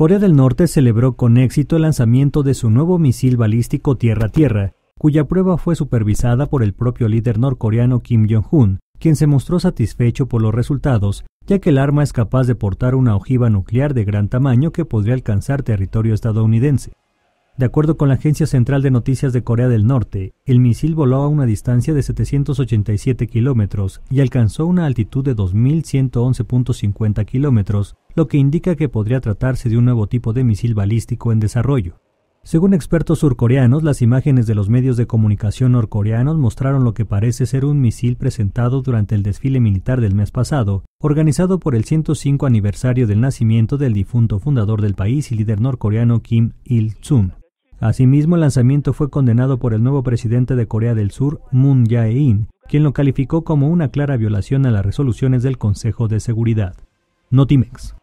Corea del Norte celebró con éxito el lanzamiento de su nuevo misil balístico tierra-tierra, cuya prueba fue supervisada por el propio líder norcoreano Kim Jong-un, quien se mostró satisfecho por los resultados, ya que el arma es capaz de portar una ojiva nuclear de gran tamaño que podría alcanzar territorio estadounidense. De acuerdo con la Agencia Central de Noticias de Corea del Norte, el misil voló a una distancia de 787 kilómetros y alcanzó una altitud de 2.111.50 kilómetros, lo que indica que podría tratarse de un nuevo tipo de misil balístico en desarrollo. Según expertos surcoreanos, las imágenes de los medios de comunicación norcoreanos mostraron lo que parece ser un misil presentado durante el desfile militar del mes pasado, organizado por el 105 aniversario del nacimiento del difunto fundador del país y líder norcoreano Kim Il-sung. Asimismo, el lanzamiento fue condenado por el nuevo presidente de Corea del Sur, Moon Jae-in, quien lo calificó como una clara violación a las resoluciones del Consejo de Seguridad. Notimex.